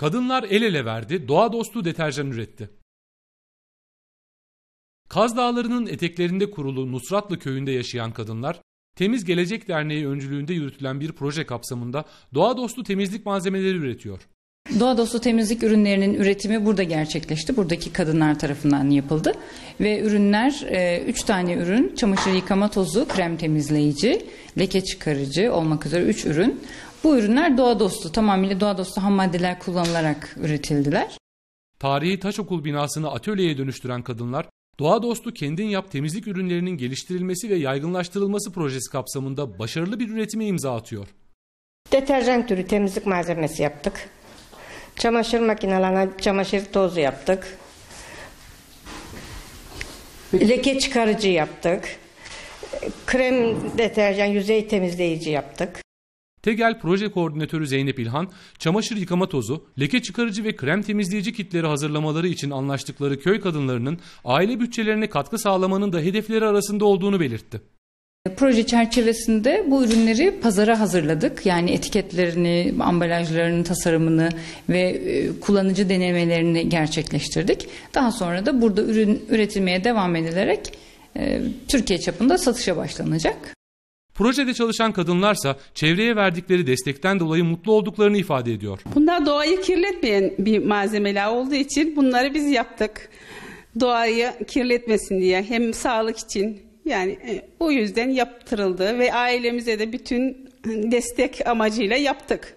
Kadınlar el ele verdi, doğa dostu deterjan üretti. Kaz Dağları'nın eteklerinde kurulu Nusratlı köyünde yaşayan kadınlar, Temiz Gelecek Derneği öncülüğünde yürütülen bir proje kapsamında doğa dostu temizlik malzemeleri üretiyor. Doğa dostu temizlik ürünlerinin üretimi burada gerçekleşti. Buradaki kadınlar tarafından yapıldı. Ve ürünler 3 e, tane ürün çamaşır yıkama tozu, krem temizleyici, leke çıkarıcı olmak üzere 3 ürün. Bu ürünler doğa dostu, tamamıyla doğa dostu ham maddeler kullanılarak üretildiler. Tarihi taş okul binasını atölyeye dönüştüren kadınlar, doğa dostu kendin yap temizlik ürünlerinin geliştirilmesi ve yaygınlaştırılması projesi kapsamında başarılı bir üretime imza atıyor. Deterjan türü temizlik malzemesi yaptık. Çamaşır makinelerine çamaşır tozu yaptık. Leke çıkarıcı yaptık. Krem deterjan yüzey temizleyici yaptık. TEGEL Proje Koordinatörü Zeynep İlhan, çamaşır yıkama tozu, leke çıkarıcı ve krem temizleyici kitleri hazırlamaları için anlaştıkları köy kadınlarının aile bütçelerine katkı sağlamanın da hedefleri arasında olduğunu belirtti. Proje çerçevesinde bu ürünleri pazara hazırladık. Yani etiketlerini, ambalajlarının tasarımını ve e, kullanıcı denemelerini gerçekleştirdik. Daha sonra da burada ürün üretilmeye devam edilerek e, Türkiye çapında satışa başlanacak. Projede çalışan kadınlarsa çevreye verdikleri destekten dolayı mutlu olduklarını ifade ediyor. Bunlar doğayı kirletmeyen bir malzemeler olduğu için bunları biz yaptık. Doğayı kirletmesin diye hem sağlık için yani e, o yüzden yaptırıldı ve ailemize de bütün destek amacıyla yaptık.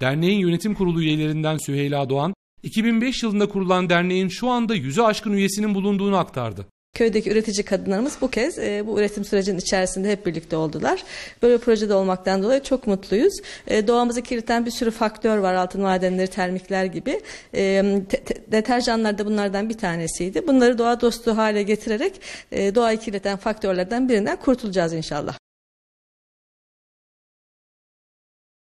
Derneğin yönetim kurulu üyelerinden Süheyla Doğan, 2005 yılında kurulan derneğin şu anda yüzü aşkın üyesinin bulunduğunu aktardı köydeki üretici kadınlarımız bu kez e, bu üretim sürecinin içerisinde hep birlikte oldular. Böyle projede olmaktan dolayı çok mutluyuz. E, doğamızı kirleten bir sürü faktör var altın madenleri, termikler gibi. E, te, te, deterjanlar da bunlardan bir tanesiydi. Bunları doğa dostu hale getirerek e, doğayı kirleten faktörlerden birinden kurtulacağız inşallah.